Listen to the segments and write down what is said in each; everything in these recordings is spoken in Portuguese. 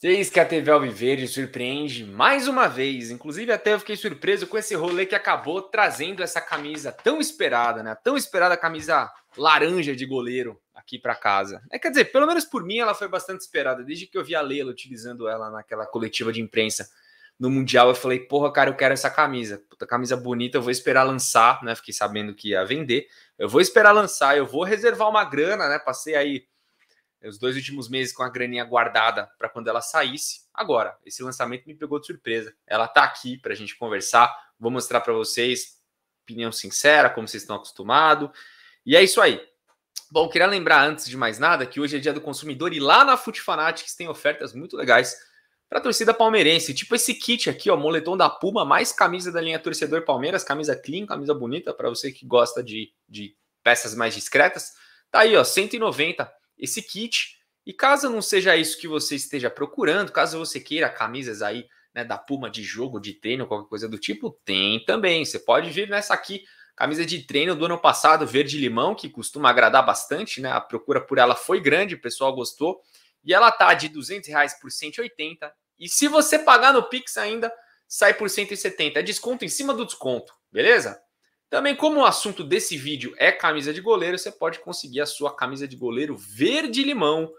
Eis que a TV Alviverde surpreende mais uma vez. Inclusive, até eu fiquei surpreso com esse rolê que acabou trazendo essa camisa tão esperada, né? Tão esperada camisa laranja de goleiro aqui para casa. É, quer dizer, pelo menos por mim ela foi bastante esperada. Desde que eu vi a Leila utilizando ela naquela coletiva de imprensa no Mundial, eu falei, porra, cara, eu quero essa camisa. Puta, camisa bonita, eu vou esperar lançar, né? Fiquei sabendo que ia vender. Eu vou esperar lançar, eu vou reservar uma grana, né? Passei aí os dois últimos meses com a graninha guardada para quando ela saísse. Agora, esse lançamento me pegou de surpresa. Ela está aqui para a gente conversar. Vou mostrar para vocês opinião sincera, como vocês estão acostumados. E é isso aí. Bom, queria lembrar antes de mais nada que hoje é dia do consumidor e lá na Fanatics tem ofertas muito legais para a torcida palmeirense. Tipo esse kit aqui, ó, moletom da Puma, mais camisa da linha torcedor Palmeiras, camisa clean, camisa bonita para você que gosta de, de peças mais discretas. Tá aí, ó, 190 esse kit. E caso não seja isso que você esteja procurando, caso você queira camisas aí né, da Puma de jogo, de treino, qualquer coisa do tipo, tem também. Você pode vir nessa aqui, camisa de treino do ano passado, verde limão, que costuma agradar bastante, né? A procura por ela foi grande, o pessoal gostou. E ela tá de 200 reais por 180. E se você pagar no Pix ainda, sai por 170. É desconto em cima do desconto, beleza? Também, como o assunto desse vídeo é camisa de goleiro, você pode conseguir a sua camisa de goleiro verde limão.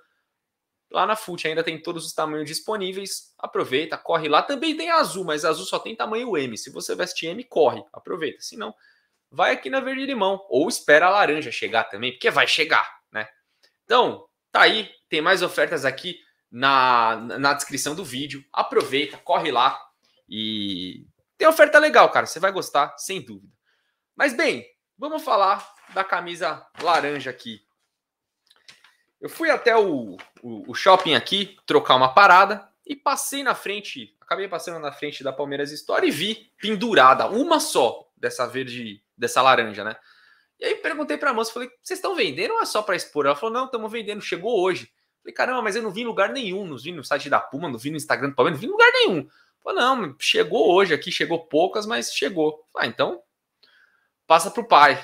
Lá na FUT ainda tem todos os tamanhos disponíveis. Aproveita, corre lá. Também tem azul, mas azul só tem tamanho M. Se você veste M, corre, aproveita. Se não, vai aqui na verde limão. Ou espera a laranja chegar também, porque vai chegar, né? Então, tá aí. Tem mais ofertas aqui na, na descrição do vídeo. Aproveita, corre lá. E tem oferta legal, cara. Você vai gostar, sem dúvida. Mas bem, vamos falar da camisa laranja aqui. Eu fui até o, o, o shopping aqui trocar uma parada e passei na frente, acabei passando na frente da Palmeiras Store e vi pendurada uma só dessa verde, dessa laranja, né? E aí perguntei para a moça, falei: "Vocês estão vendendo ou é só para expor?" Ela falou: "Não, estamos vendendo, chegou hoje". Falei: "Caramba, mas eu não vi em lugar nenhum, não vi no site da Puma, não vi no Instagram do Palmeiras, não vi em lugar nenhum". Falei: "Não, chegou hoje aqui, chegou poucas, mas chegou". Ah, então passa para o pai.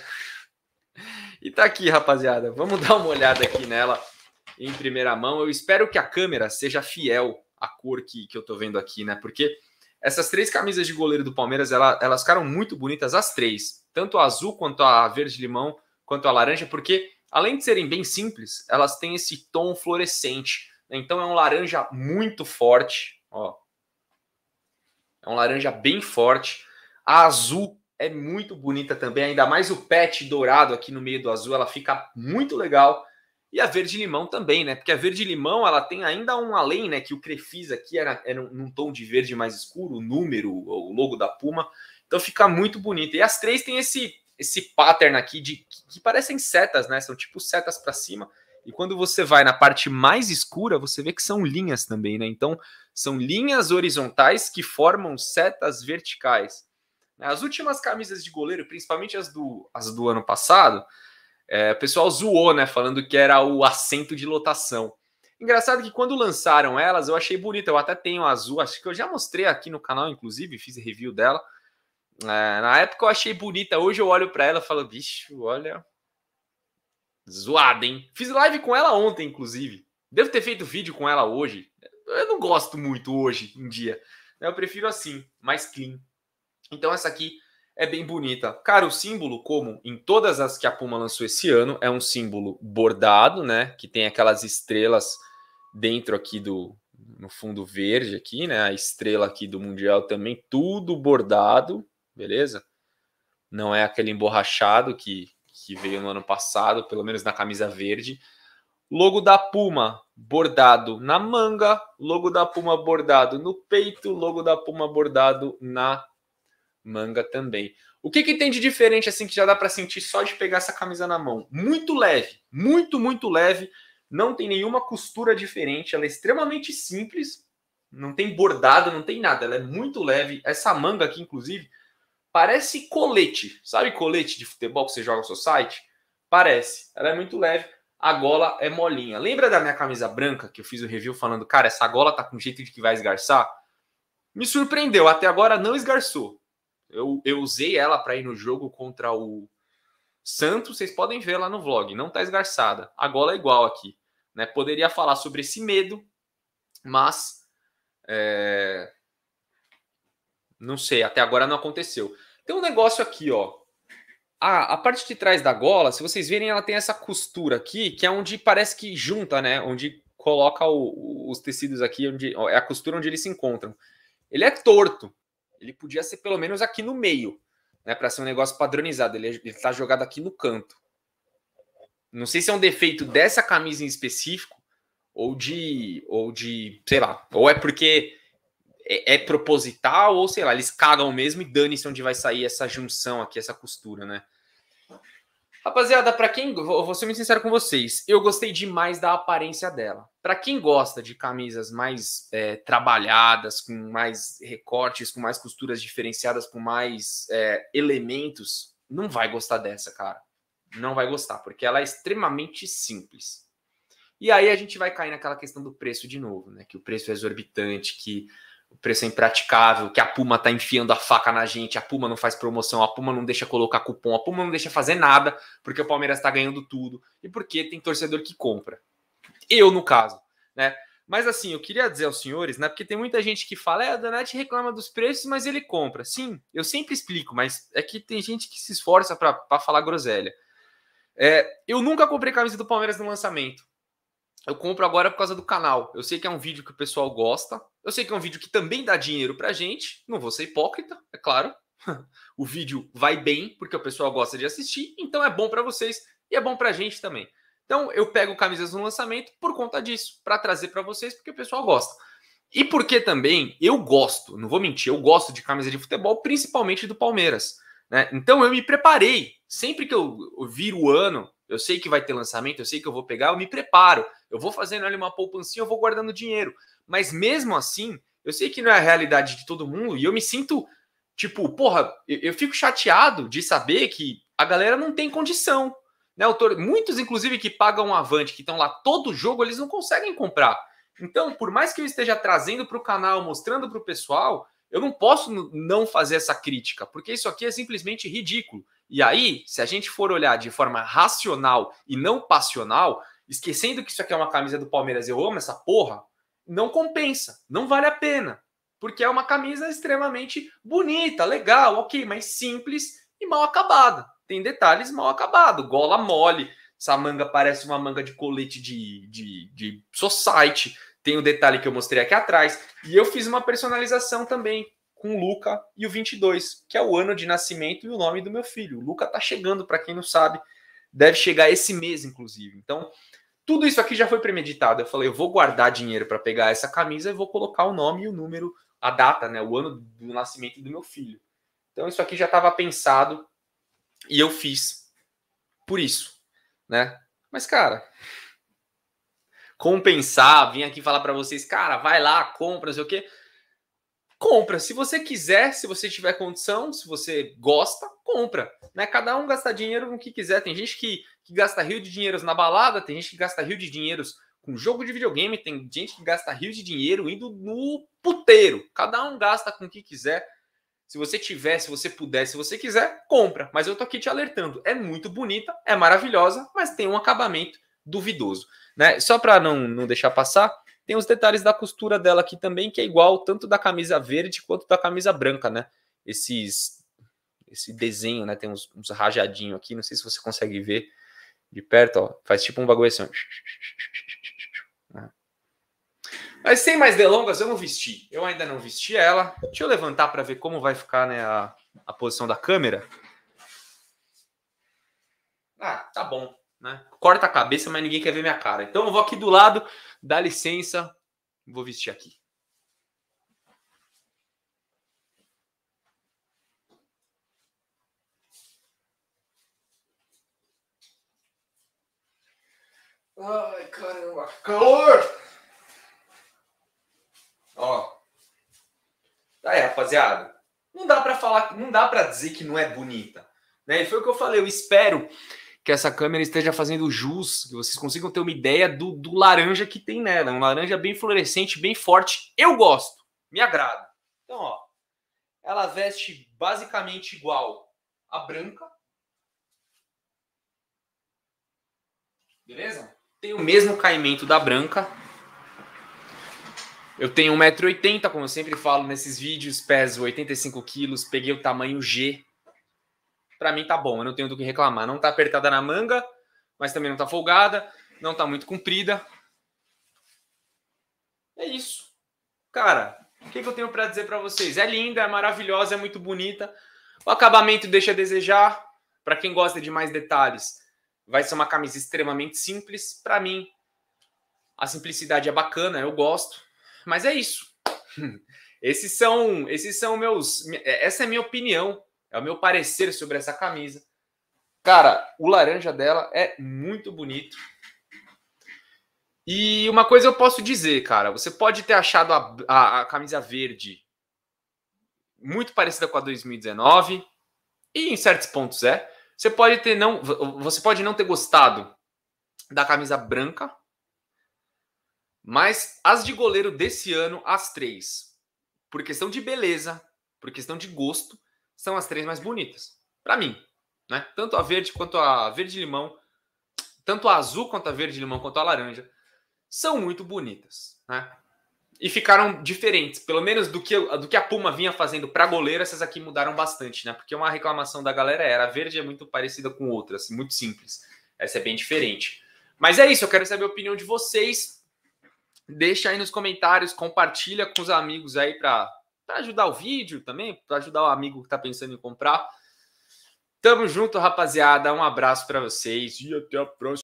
E tá aqui, rapaziada. Vamos dar uma olhada aqui nela em primeira mão. Eu espero que a câmera seja fiel à cor que, que eu tô vendo aqui, né? Porque essas três camisas de goleiro do Palmeiras, ela, elas ficaram muito bonitas, as três. Tanto a azul, quanto a verde-limão, quanto a laranja, porque além de serem bem simples, elas têm esse tom fluorescente. Né? Então é um laranja muito forte, ó. É um laranja bem forte. A azul é muito bonita também, ainda mais o pet dourado aqui no meio do azul, ela fica muito legal. E a verde limão também, né? Porque a verde limão ela tem ainda um além, né? Que o Crefis aqui era, era num tom de verde mais escuro, o número, o logo da Puma. Então fica muito bonita. E as três têm esse esse pattern aqui de que parecem setas, né? São tipo setas para cima. E quando você vai na parte mais escura, você vê que são linhas também, né? Então, são linhas horizontais que formam setas verticais. Né? As últimas camisas de goleiro, principalmente as do, as do ano passado, é, o pessoal zoou, né? Falando que era o assento de lotação. Engraçado que quando lançaram elas, eu achei bonita. Eu até tenho a azul, acho que eu já mostrei aqui no canal, inclusive, fiz review dela. É, na época eu achei bonita, hoje eu olho para ela e falo, bicho, olha. Zoada, hein? Fiz live com ela ontem, inclusive. Devo ter feito vídeo com ela hoje. Eu não gosto muito hoje em dia. Né? Eu prefiro assim, mais clean. Então essa aqui é bem bonita. Cara, o símbolo, como em todas as que a Puma lançou esse ano, é um símbolo bordado, né? Que tem aquelas estrelas dentro aqui do no fundo verde aqui, né? A estrela aqui do mundial também tudo bordado, beleza? Não é aquele emborrachado que que veio no ano passado, pelo menos na camisa verde. Logo da Puma bordado na manga, logo da Puma bordado no peito, logo da Puma bordado na manga também. O que, que tem de diferente assim que já dá para sentir só de pegar essa camisa na mão? Muito leve, muito, muito leve. Não tem nenhuma costura diferente, ela é extremamente simples, não tem bordado, não tem nada, ela é muito leve. Essa manga aqui, inclusive, parece colete. Sabe colete de futebol que você joga no seu site? Parece. Ela é muito leve, a gola é molinha. Lembra da minha camisa branca que eu fiz o review falando, cara, essa gola tá com jeito de que vai esgarçar? Me surpreendeu, até agora não esgarçou. Eu, eu usei ela para ir no jogo contra o Santos, vocês podem ver lá no vlog, não tá esgarçada. A gola é igual aqui. Né? Poderia falar sobre esse medo, mas é... não sei, até agora não aconteceu. Tem um negócio aqui, ó. A, a parte de trás da gola, se vocês verem, ela tem essa costura aqui, que é onde parece que junta, né? Onde coloca o, os tecidos aqui, onde, ó, é a costura onde eles se encontram. Ele é torto. Ele podia ser pelo menos aqui no meio, né? Para ser um negócio padronizado. É, ele tá jogado aqui no canto. Não sei se é um defeito dessa camisa em específico ou de, ou de, sei lá, ou é porque é, é proposital ou sei lá, eles cagam mesmo e dane-se onde vai sair essa junção aqui, essa costura, né? Rapaziada, para quem. Vou ser muito sincero com vocês. Eu gostei demais da aparência dela. Para quem gosta de camisas mais é, trabalhadas, com mais recortes, com mais costuras diferenciadas, com mais é, elementos, não vai gostar dessa, cara. Não vai gostar, porque ela é extremamente simples. E aí a gente vai cair naquela questão do preço de novo, né? Que o preço é exorbitante, que o preço é impraticável, que a Puma tá enfiando a faca na gente, a Puma não faz promoção, a Puma não deixa colocar cupom, a Puma não deixa fazer nada, porque o Palmeiras está ganhando tudo e porque tem torcedor que compra. Eu, no caso, né? Mas assim, eu queria dizer aos senhores, né? Porque tem muita gente que fala, é, a Danete reclama dos preços, mas ele compra. Sim, eu sempre explico, mas é que tem gente que se esforça para falar groselha. É, eu nunca comprei camisa do Palmeiras no lançamento eu compro agora por causa do canal. Eu sei que é um vídeo que o pessoal gosta. Eu sei que é um vídeo que também dá dinheiro pra gente. Não vou ser hipócrita, é claro. o vídeo vai bem porque o pessoal gosta de assistir, então é bom para vocês e é bom pra gente também. Então eu pego camisas no lançamento por conta disso, para trazer para vocês porque o pessoal gosta. E porque também eu gosto, não vou mentir, eu gosto de camisa de futebol, principalmente do Palmeiras. Né? Então eu me preparei. Sempre que eu, eu viro o ano, eu sei que vai ter lançamento, eu sei que eu vou pegar, eu me preparo. Eu vou fazendo ali uma poupancinha, eu vou guardando dinheiro. Mas mesmo assim, eu sei que não é a realidade de todo mundo e eu me sinto tipo, porra, eu, eu fico chateado de saber que a galera não tem condição. Né? muitos, inclusive, que pagam avante, que estão lá todo jogo, eles não conseguem comprar. Então, por mais que eu esteja trazendo para o canal, mostrando para o pessoal, eu não posso não fazer essa crítica, porque isso aqui é simplesmente ridículo. E aí, se a gente for olhar de forma racional e não passional, esquecendo que isso aqui é uma camisa do Palmeiras, eu amo essa porra, não compensa, não vale a pena. Porque é uma camisa extremamente bonita, legal, ok, mas simples e mal acabada. Tem detalhes mal acabados, gola mole, essa manga parece uma manga de colete de, de, de society. Tem o um detalhe que eu mostrei aqui atrás. E eu fiz uma personalização também com Luca e o 22, que é o ano de nascimento e o nome do meu filho. O Luca tá chegando, para quem não sabe, deve chegar esse mês, inclusive. Então, tudo isso aqui já foi premeditado. Eu falei, eu vou guardar dinheiro para pegar essa camisa e vou colocar o nome e o número, a data, né, o ano do nascimento do meu filho. Então, isso aqui já estava pensado e eu fiz por isso, né? Mas, cara, compensar, vim aqui falar para vocês, cara, vai lá, compra, não sei o quê compra. Se você quiser, se você tiver condição, se você gosta, compra. Né? Cada um gasta dinheiro no que quiser. Tem gente que, que gasta rio de dinheiros na balada, tem gente que gasta rio de dinheiros com jogo de videogame, tem gente que gasta rio de dinheiro indo no puteiro. Cada um gasta com o que quiser. Se você tiver, se você puder, se você quiser, compra. Mas eu tô aqui te alertando. É muito bonita, é maravilhosa, mas tem um acabamento duvidoso. Né? Só para não, não deixar passar, tem os detalhes da costura dela aqui também, que é igual tanto da camisa verde quanto da camisa branca, né? Esses, esse desenho, né? Tem uns, uns rajadinhos aqui, não sei se você consegue ver de perto, ó. Faz tipo um bagulho assim. É. Mas sem mais delongas, eu não vesti. Eu ainda não vesti ela. Deixa eu levantar para ver como vai ficar né, a, a posição da câmera. Ah, tá bom. Né? Corta a cabeça, mas ninguém quer ver minha cara. Então eu vou aqui do lado, dá licença, vou vestir aqui. Ai, caramba, calor! Ó. Tá aí, rapaziada. Não dá para falar, não dá para dizer que não é bonita, né? E foi o que eu falei, eu espero que essa câmera esteja fazendo jus, que vocês consigam ter uma ideia do, do laranja que tem nela. Um laranja bem fluorescente, bem forte. Eu gosto, me agrada. Então, ó, ela veste basicamente igual a branca. Beleza? Tem o mesmo caimento da branca. Eu tenho 1,80m, como eu sempre falo nesses vídeos, peso 85kg, peguei o tamanho G, para mim tá bom, eu não tenho do que reclamar. Não tá apertada na manga, mas também não tá folgada, não tá muito comprida. É isso. Cara, o que, que eu tenho para dizer para vocês? É linda, é maravilhosa, é muito bonita. O acabamento deixa a desejar. Para quem gosta de mais detalhes, vai ser uma camisa extremamente simples. Para mim, a simplicidade é bacana, eu gosto. Mas é isso. Esses são, esses são meus. Essa é a minha opinião é o meu parecer sobre essa camisa. Cara, o laranja dela é muito bonito. E uma coisa eu posso dizer, cara, você pode ter achado a, a, a camisa verde muito parecida com a 2019 e em certos pontos é. Você pode ter não, você pode não ter gostado da camisa branca, mas as de goleiro desse ano, as três, por questão de beleza, por questão de gosto são as três mais bonitas. Para mim, né? Tanto a verde quanto a verde limão, tanto a azul quanto a verde limão quanto a laranja são muito bonitas, né? E ficaram diferentes, pelo menos do que, do que a Puma vinha fazendo para goleiro, essas aqui mudaram bastante, né? Porque uma reclamação da galera era a verde é muito parecida com outras, assim, muito simples. Essa é bem diferente. Mas é isso, eu quero saber a opinião de vocês. Deixa aí nos comentários, compartilha com os amigos aí para para ajudar o vídeo também, para ajudar o amigo que está pensando em comprar. Tamo junto, rapaziada. Um abraço para vocês e até a próxima.